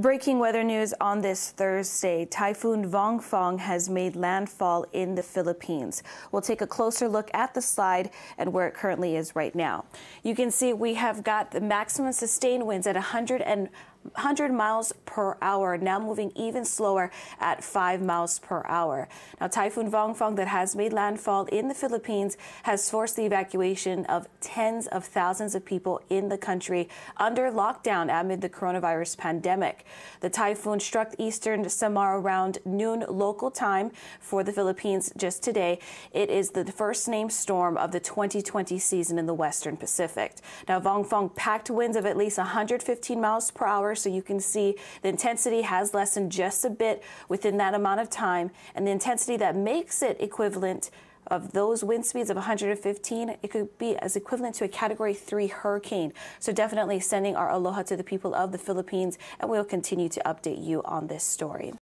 Breaking weather news on this Thursday. Typhoon Vongfong has made landfall in the Philippines. We'll take a closer look at the slide and where it currently is right now. You can see we have got the maximum sustained winds at 100 and 100 miles per hour, now moving even slower at 5 miles per hour. Now, Typhoon Vongfong, that has made landfall in the Philippines, has forced the evacuation of tens of thousands of people in the country under lockdown amid the coronavirus pandemic. The typhoon struck eastern Samar around noon local time for the Philippines just today. It is the first named storm of the 2020 season in the Western Pacific. Now, Vongfong packed winds of at least 115 miles per hour so you can see the intensity has lessened just a bit within that amount of time. And the intensity that makes it equivalent of those wind speeds of 115, it could be as equivalent to a Category 3 hurricane. So definitely sending our aloha to the people of the Philippines, and we'll continue to update you on this story.